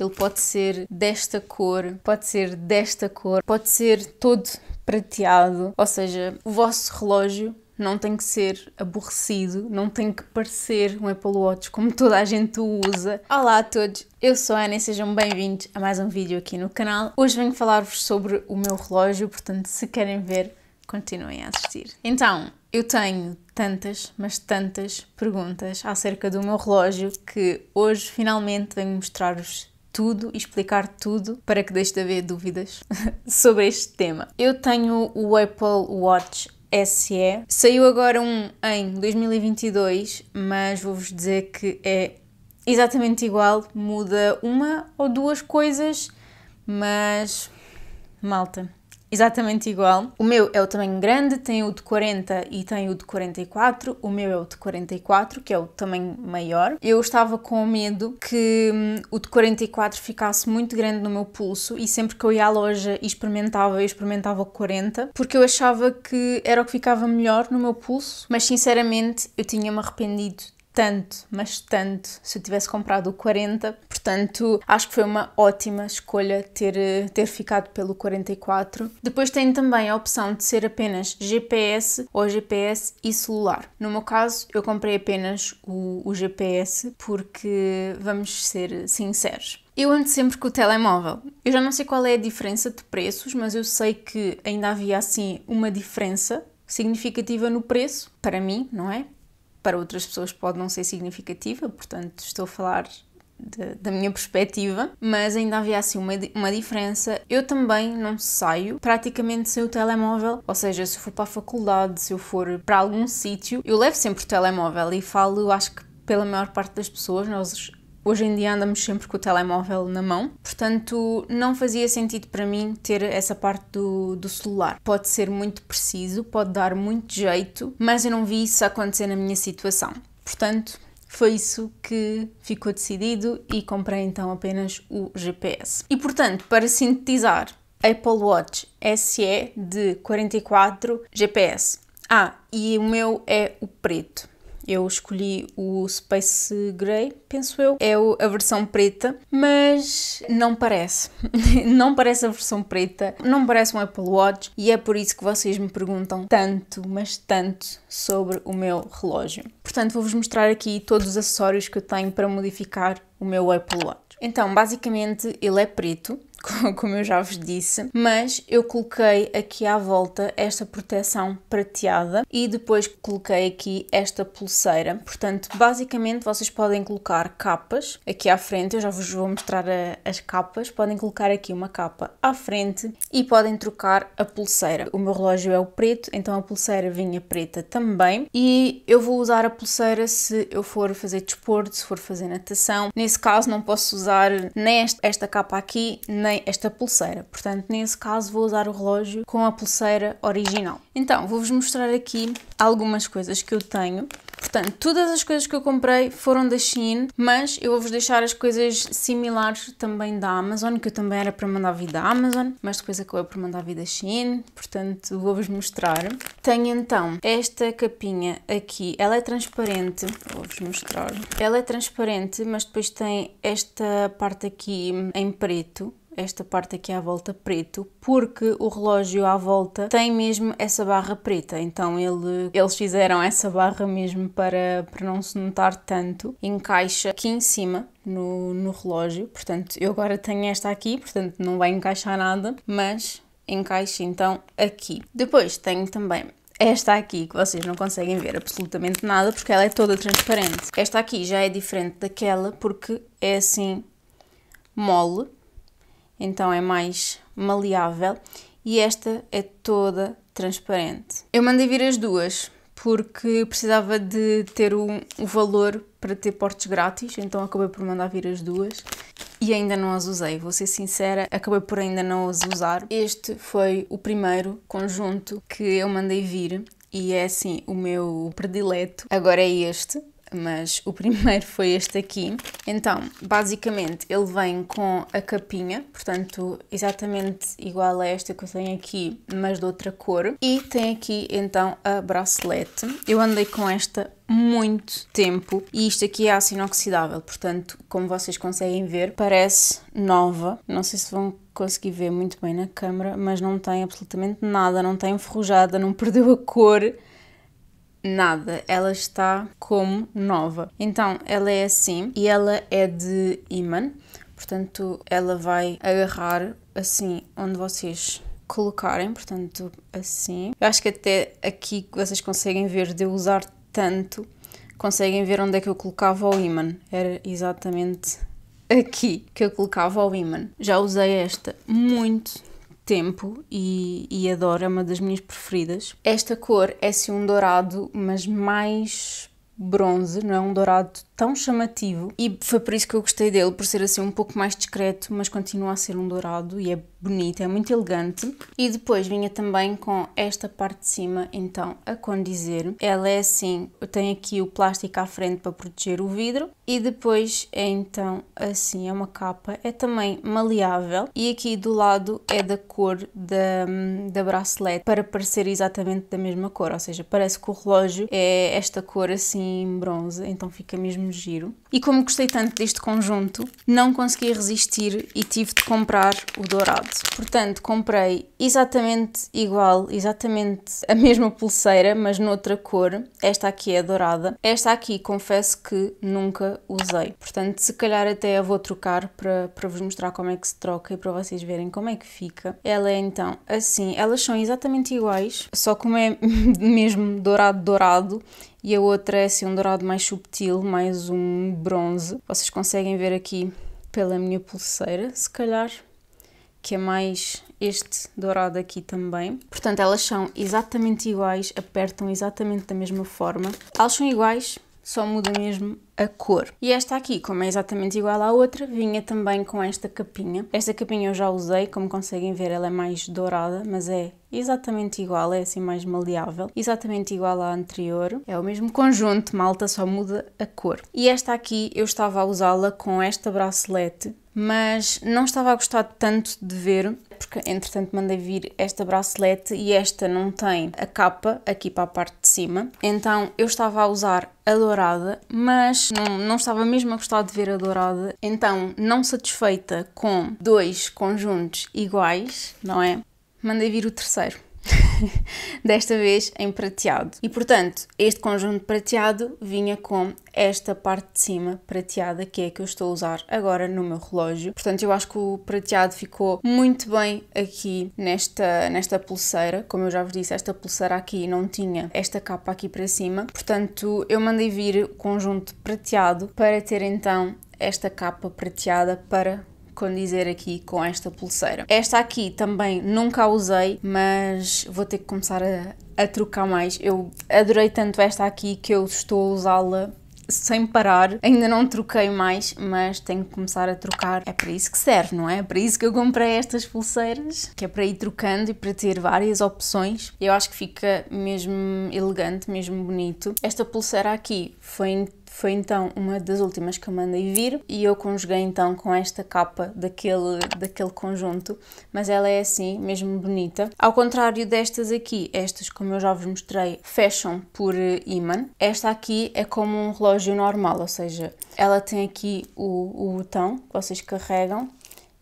Ele pode ser desta cor, pode ser desta cor, pode ser todo prateado. Ou seja, o vosso relógio não tem que ser aborrecido, não tem que parecer um Apple Watch como toda a gente o usa. Olá a todos, eu sou a Ana e sejam bem-vindos a mais um vídeo aqui no canal. Hoje venho falar-vos sobre o meu relógio, portanto, se querem ver, continuem a assistir. Então, eu tenho tantas, mas tantas perguntas acerca do meu relógio que hoje finalmente venho mostrar-vos tudo e explicar tudo para que deixe de haver dúvidas sobre este tema. Eu tenho o Apple Watch SE. Saiu agora um em 2022, mas vou-vos dizer que é exatamente igual, muda uma ou duas coisas, mas malta exatamente igual. O meu é o tamanho grande, tem o de 40 e tem o de 44. O meu é o de 44, que é o tamanho maior. Eu estava com medo que hum, o de 44 ficasse muito grande no meu pulso e sempre que eu ia à loja e experimentava, eu experimentava o 40, porque eu achava que era o que ficava melhor no meu pulso, mas sinceramente eu tinha-me arrependido tanto, mas tanto, se eu tivesse comprado o 40. Portanto, acho que foi uma ótima escolha ter, eh, ter ficado pelo 44. Depois tem também a opção de ser apenas GPS ou GPS e celular. No meu caso, eu comprei apenas o, o GPS porque, vamos ser sinceros, eu ando sempre com o telemóvel. Eu já não sei qual é a diferença de preços, mas eu sei que ainda havia assim uma diferença significativa no preço, para mim, não é? para outras pessoas pode não ser significativa, portanto, estou a falar de, da minha perspectiva, mas ainda havia assim uma, uma diferença. Eu também não saio praticamente sem o telemóvel, ou seja, se eu for para a faculdade, se eu for para algum sítio, eu levo sempre o telemóvel e falo, acho que pela maior parte das pessoas, nós Hoje em dia andamos sempre com o telemóvel na mão, portanto não fazia sentido para mim ter essa parte do, do celular. Pode ser muito preciso, pode dar muito jeito, mas eu não vi isso acontecer na minha situação. Portanto, foi isso que ficou decidido e comprei então apenas o GPS. E portanto, para sintetizar, Apple Watch SE de 44 GPS. Ah, e o meu é o preto. Eu escolhi o Space Grey, penso eu. É a versão preta, mas não parece. não parece a versão preta, não parece um Apple Watch e é por isso que vocês me perguntam tanto, mas tanto sobre o meu relógio. Portanto, vou-vos mostrar aqui todos os acessórios que eu tenho para modificar o meu Apple Watch. Então, basicamente, ele é preto, como eu já vos disse, mas eu coloquei aqui à volta esta proteção prateada e depois coloquei aqui esta pulseira. Portanto, basicamente vocês podem colocar capas aqui à frente, eu já vos vou mostrar a, as capas, podem colocar aqui uma capa à frente e podem trocar a pulseira. O meu relógio é o preto, então a pulseira vinha preta também e eu vou usar a pulseira se eu for fazer desporto, se for fazer natação. Nesse caso não posso usar nem esta, esta capa aqui, nem tem esta pulseira. Portanto, nesse caso, vou usar o relógio com a pulseira original. Então, vou-vos mostrar aqui algumas coisas que eu tenho. Portanto, todas as coisas que eu comprei foram da Shein, mas eu vou-vos deixar as coisas similares também da Amazon, que eu também era para mandar vir da Amazon, mas depois acabei por mandar vir da Shein, portanto vou-vos mostrar. Tenho então esta capinha aqui, ela é transparente, vou-vos mostrar. Ela é transparente, mas depois tem esta parte aqui em preto, esta parte aqui à volta preto, porque o relógio à volta tem mesmo essa barra preta, então ele, eles fizeram essa barra mesmo para, para não se notar tanto, encaixa aqui em cima no, no relógio, portanto eu agora tenho esta aqui, portanto não vai encaixar nada, mas encaixa então aqui. Depois tenho também esta aqui, que vocês não conseguem ver absolutamente nada, porque ela é toda transparente. Esta aqui já é diferente daquela, porque é assim mole, então é mais maleável e esta é toda transparente. Eu mandei vir as duas porque precisava de ter um, um valor para ter portes grátis, então acabei por mandar vir as duas e ainda não as usei, vou ser sincera, acabei por ainda não as usar. Este foi o primeiro conjunto que eu mandei vir e é assim o meu predileto. Agora é este, mas o primeiro foi este aqui. Então, basicamente, ele vem com a capinha, portanto, exatamente igual a esta que eu tenho aqui, mas de outra cor. E tem aqui, então, a bracelete. Eu andei com esta muito tempo e isto aqui é aço inoxidável, portanto, como vocês conseguem ver, parece nova. Não sei se vão conseguir ver muito bem na câmera, mas não tem absolutamente nada, não tem enferrujada, não perdeu a cor nada, ela está como nova. Então ela é assim e ela é de imã, portanto ela vai agarrar assim onde vocês colocarem, portanto assim. Eu acho que até aqui vocês conseguem ver de eu usar tanto, conseguem ver onde é que eu colocava o imã, era exatamente aqui que eu colocava o imã. Já usei esta muito tempo e, e adoro, é uma das minhas preferidas. Esta cor é sim um dourado, mas mais bronze, não é um dourado tão chamativo e foi por isso que eu gostei dele, por ser assim um pouco mais discreto, mas continua a ser um dourado e é bonito, é muito elegante. E depois vinha também com esta parte de cima, então a condizer. Ela é assim, eu tenho aqui o plástico à frente para proteger o vidro e depois é então assim, é uma capa, é também maleável e aqui do lado é da cor da, da bracelete para parecer exatamente da mesma cor, ou seja, parece que o relógio é esta cor assim bronze, então fica mesmo mesmo giro. E como gostei tanto deste conjunto, não consegui resistir e tive de comprar o dourado. Portanto, comprei exatamente igual, exatamente a mesma pulseira, mas noutra cor. Esta aqui é dourada. Esta aqui, confesso que nunca usei. Portanto, se calhar até a vou trocar para, para vos mostrar como é que se troca e para vocês verem como é que fica. Ela é então assim, elas são exatamente iguais, só como é mesmo dourado dourado, e a outra é assim um dourado mais subtil, mais um bronze. Vocês conseguem ver aqui pela minha pulseira, se calhar, que é mais este dourado aqui também. Portanto, elas são exatamente iguais, apertam exatamente da mesma forma. Elas são iguais, só muda mesmo a cor. E esta aqui, como é exatamente igual à outra, vinha também com esta capinha. Esta capinha eu já usei, como conseguem ver ela é mais dourada, mas é exatamente igual, é assim mais maleável, exatamente igual à anterior. É o mesmo conjunto, malta, só muda a cor. E esta aqui eu estava a usá-la com esta bracelete mas não estava a gostar tanto de ver porque entretanto mandei vir esta bracelete e esta não tem a capa aqui para a parte de cima. Então eu estava a usar a dourada, mas não, não estava mesmo a gostar de ver a dourada. Então, não satisfeita com dois conjuntos iguais, não é? Mandei vir o terceiro. desta vez em prateado. E portanto, este conjunto prateado vinha com esta parte de cima prateada que é que eu estou a usar agora no meu relógio. Portanto, eu acho que o prateado ficou muito bem aqui nesta, nesta pulseira. Como eu já vos disse, esta pulseira aqui não tinha esta capa aqui para cima. Portanto, eu mandei vir o conjunto prateado para ter então esta capa prateada para com dizer aqui com esta pulseira. Esta aqui também nunca a usei, mas vou ter que começar a, a trocar mais. Eu adorei tanto esta aqui que eu estou a usá-la sem parar. Ainda não troquei mais, mas tenho que começar a trocar. É para isso que serve, não é? É para isso que eu comprei estas pulseiras, que é para ir trocando e para ter várias opções. Eu acho que fica mesmo elegante, mesmo bonito. Esta pulseira aqui foi foi então uma das últimas que eu mandei vir e eu conjuguei então com esta capa daquele, daquele conjunto, mas ela é assim, mesmo bonita. Ao contrário destas aqui, estas como eu já vos mostrei, fecham por eh, imã. Esta aqui é como um relógio normal, ou seja, ela tem aqui o, o botão que vocês carregam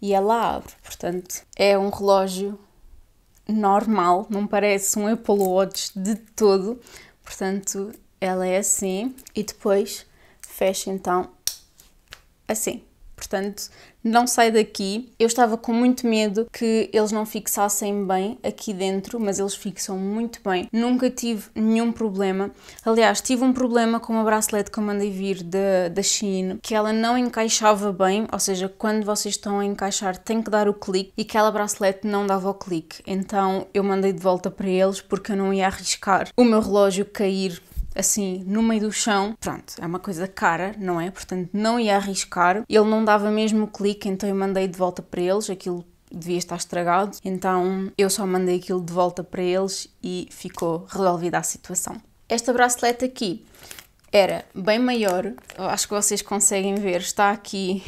e ela abre, portanto é um relógio normal, não parece um Apple Watch de todo, portanto ela é assim e depois fecha então assim. Portanto, não sai daqui. Eu estava com muito medo que eles não fixassem bem aqui dentro, mas eles fixam muito bem. Nunca tive nenhum problema. Aliás, tive um problema com uma bracelete que eu mandei vir da, da Shein, que ela não encaixava bem, ou seja, quando vocês estão a encaixar tem que dar o clique e aquela bracelete não dava o clique. Então eu mandei de volta para eles porque eu não ia arriscar o meu relógio cair assim, no meio do chão. Pronto, é uma coisa cara, não é? Portanto, não ia arriscar. Ele não dava mesmo o clique, então eu mandei de volta para eles. Aquilo devia estar estragado. Então eu só mandei aquilo de volta para eles e ficou resolvida a situação. Esta bracelete aqui era bem maior. Acho que vocês conseguem ver, está aqui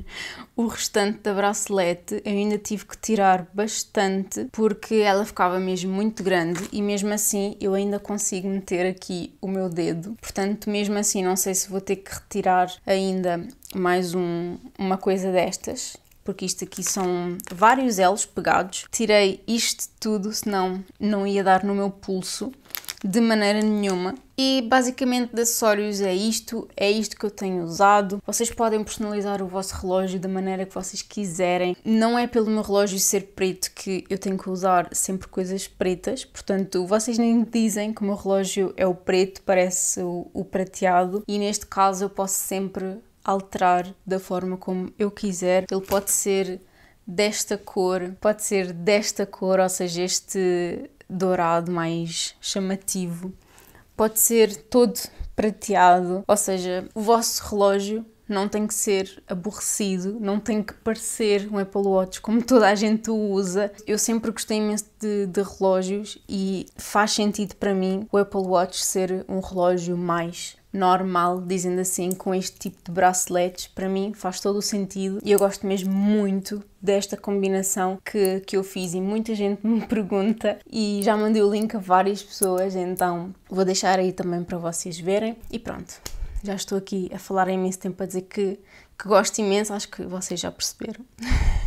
o restante da bracelete. Eu ainda tive que tirar bastante porque ela ficava mesmo muito grande e mesmo assim eu ainda consigo meter aqui o meu dedo. Portanto, mesmo assim, não sei se vou ter que retirar ainda mais um, uma coisa destas porque isto aqui são vários elos pegados. Tirei isto tudo, senão não ia dar no meu pulso de maneira nenhuma. E basicamente de acessórios é isto, é isto que eu tenho usado. Vocês podem personalizar o vosso relógio da maneira que vocês quiserem. Não é pelo meu relógio ser preto que eu tenho que usar sempre coisas pretas, portanto, vocês nem dizem que o meu relógio é o preto, parece o, o prateado, e neste caso eu posso sempre alterar da forma como eu quiser. Ele pode ser desta cor, pode ser desta cor, ou seja, este dourado mais chamativo pode ser todo prateado, ou seja, o vosso relógio não tem que ser aborrecido, não tem que parecer um Apple Watch como toda a gente o usa. Eu sempre gostei imenso de, de, relógios e faz sentido para mim o Apple Watch ser um relógio mais normal, dizendo assim, com este tipo de braceletes. Para mim faz todo o sentido e eu gosto mesmo muito desta combinação que, que eu fiz e muita gente me pergunta e já mandei o link a várias pessoas, então vou deixar aí também para vocês verem e pronto já estou aqui a falar há imenso tempo a dizer que, que gosto imenso, acho que vocês já perceberam.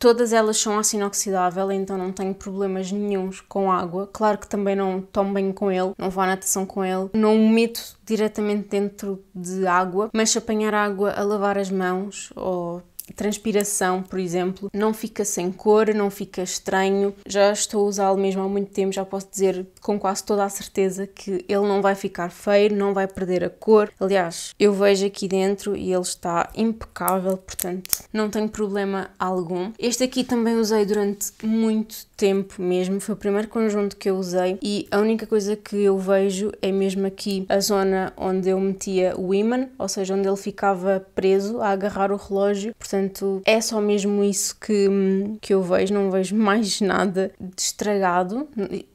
Todas elas são aço inoxidável, então não tenho problemas nenhums com água. Claro que também não tomo banho com ele, não vou à natação com ele, não meto diretamente dentro de água, mas se apanhar água a lavar as mãos ou transpiração, por exemplo, não fica sem cor, não fica estranho. Já estou a usá-lo mesmo há muito tempo, já posso dizer com quase toda a certeza que ele não vai ficar feio, não vai perder a cor. Aliás, eu vejo aqui dentro e ele está impecável, portanto, não tenho problema algum. Este aqui também usei durante muito tempo mesmo, foi o primeiro conjunto que eu usei e a única coisa que eu vejo é mesmo aqui a zona onde eu metia o imã, ou seja, onde ele ficava preso a agarrar o relógio. Portanto, Portanto, é só mesmo isso que, que eu vejo, não vejo mais nada de estragado.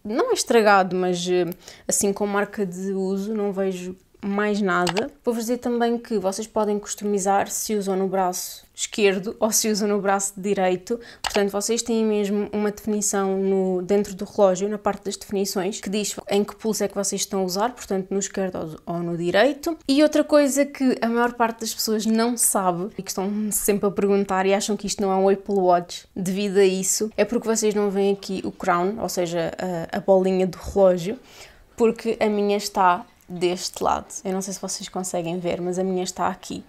Não é estragado, mas eh, assim com marca de uso, não vejo mais nada. Vou-vos dizer também que vocês podem customizar se usam no braço esquerdo ou se usam no braço direito. Portanto, vocês têm mesmo uma definição no, dentro do relógio, na parte das definições, que diz em que pulso é que vocês estão a usar, portanto, no esquerdo ou no direito. E outra coisa que a maior parte das pessoas não sabe e que estão sempre a perguntar e acham que isto não é um Apple Watch devido a isso, é porque vocês não veem aqui o crown, ou seja, a, a bolinha do relógio, porque a minha está deste lado. Eu não sei se vocês conseguem ver, mas a minha está aqui,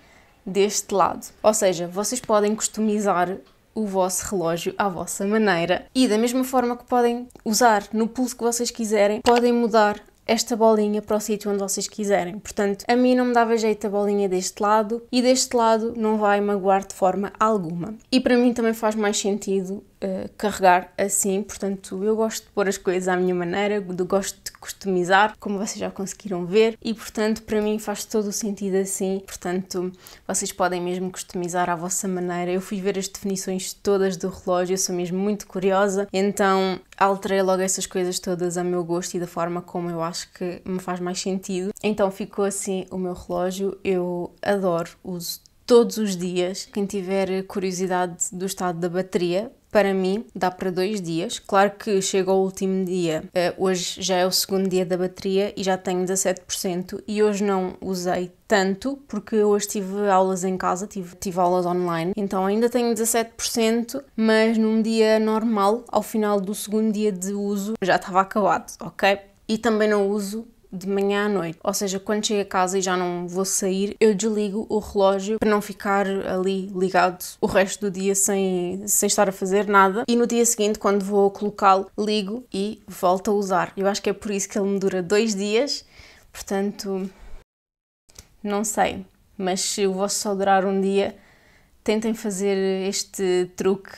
deste lado. Ou seja, vocês podem customizar o vosso relógio à vossa maneira e da mesma forma que podem usar no pulso que vocês quiserem, podem mudar esta bolinha para o sítio onde vocês quiserem. Portanto, a mim não me dava jeito a bolinha deste lado e deste lado não vai magoar de forma alguma. E para mim também faz mais sentido eh, carregar assim, portanto eu gosto de pôr as coisas à minha maneira, gosto de customizar, como vocês já conseguiram ver, e portanto para mim faz todo o sentido assim, portanto vocês podem mesmo customizar à vossa maneira. Eu fui ver as definições todas do relógio, eu sou mesmo muito curiosa, então alterei logo essas coisas todas a meu gosto e da forma como eu acho que me faz mais sentido. Então ficou assim o meu relógio, eu adoro, uso todos os dias. Quem tiver curiosidade do estado da bateria, para mim dá para dois dias. Claro que chegou ao último dia, uh, hoje já é o segundo dia da bateria e já tenho 17% e hoje não usei tanto porque hoje tive aulas em casa, tive, tive aulas online, então ainda tenho 17%, mas num dia normal, ao final do segundo dia de uso, já estava acabado, ok? E também não uso de manhã à noite. Ou seja, quando chego a casa e já não vou sair, eu desligo o relógio para não ficar ali ligado o resto do dia sem, sem estar a fazer nada. E no dia seguinte, quando vou colocá-lo, ligo e volto a usar. Eu acho que é por isso que ele me dura dois dias, portanto, não sei. Mas se o vosso só durar um dia, tentem fazer este truque,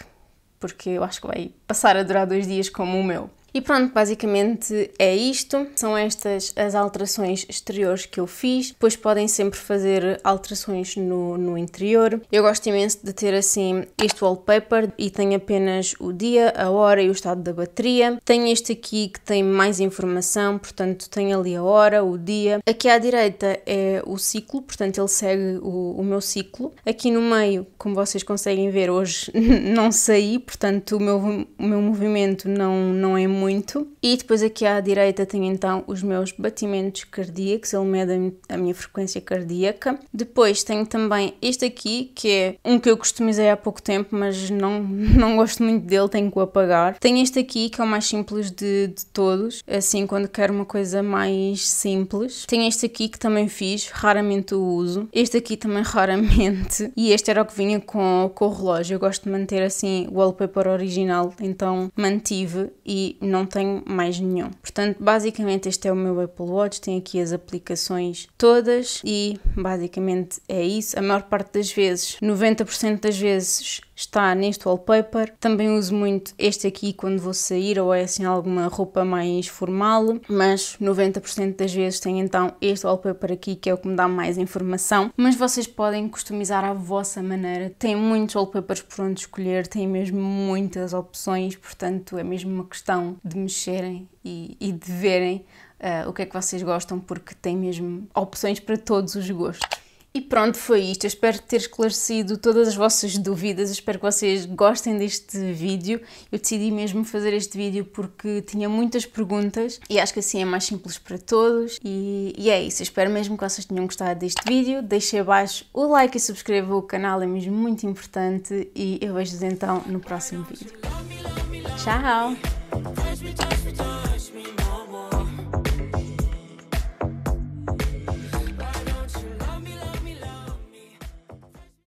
porque eu acho que vai passar a durar dois dias como o meu. E pronto, basicamente é isto. São estas as alterações exteriores que eu fiz. Depois podem sempre fazer alterações no, no interior. Eu gosto imenso de ter assim este wallpaper e tenho apenas o dia, a hora e o estado da bateria. Tenho este aqui que tem mais informação, portanto tem ali a hora, o dia. Aqui à direita é o ciclo, portanto ele segue o, o meu ciclo. Aqui no meio, como vocês conseguem ver, hoje não saí, portanto o meu, o meu movimento não, não é muito muito. E depois aqui à direita tenho então os meus batimentos cardíacos, ele mede a minha frequência cardíaca. Depois tenho também este aqui, que é um que eu customizei há pouco tempo, mas não, não gosto muito dele, tenho que o apagar. Tenho este aqui, que é o mais simples de, de todos, assim quando quero uma coisa mais simples. Tenho este aqui que também fiz, raramente o uso. Este aqui também raramente. E este era o que vinha com, com o relógio. Eu gosto de manter assim o wallpaper original, então mantive e não não tenho mais nenhum. Portanto, basicamente este é o meu Apple Watch, tem aqui as aplicações todas e basicamente é isso. A maior parte das vezes, 90% das vezes está neste wallpaper. Também uso muito este aqui quando vou sair ou é assim alguma roupa mais formal, mas 90% das vezes tem então este wallpaper aqui que é o que me dá mais informação. Mas vocês podem customizar à vossa maneira. Tem muitos wallpapers por onde escolher, tem mesmo muitas opções, portanto é mesmo uma questão de mexerem e, e de verem uh, o que é que vocês gostam, porque tem mesmo opções para todos os gostos. E pronto, foi isto. Eu espero ter esclarecido todas as vossas dúvidas. Eu espero que vocês gostem deste vídeo. Eu decidi mesmo fazer este vídeo porque tinha muitas perguntas e acho que assim é mais simples para todos. E, e é isso. Eu espero mesmo que vocês tenham gostado deste vídeo. Deixem abaixo o like e subscrevam o canal, é mesmo muito importante. E eu vejo-vos então no próximo vídeo. Tchau!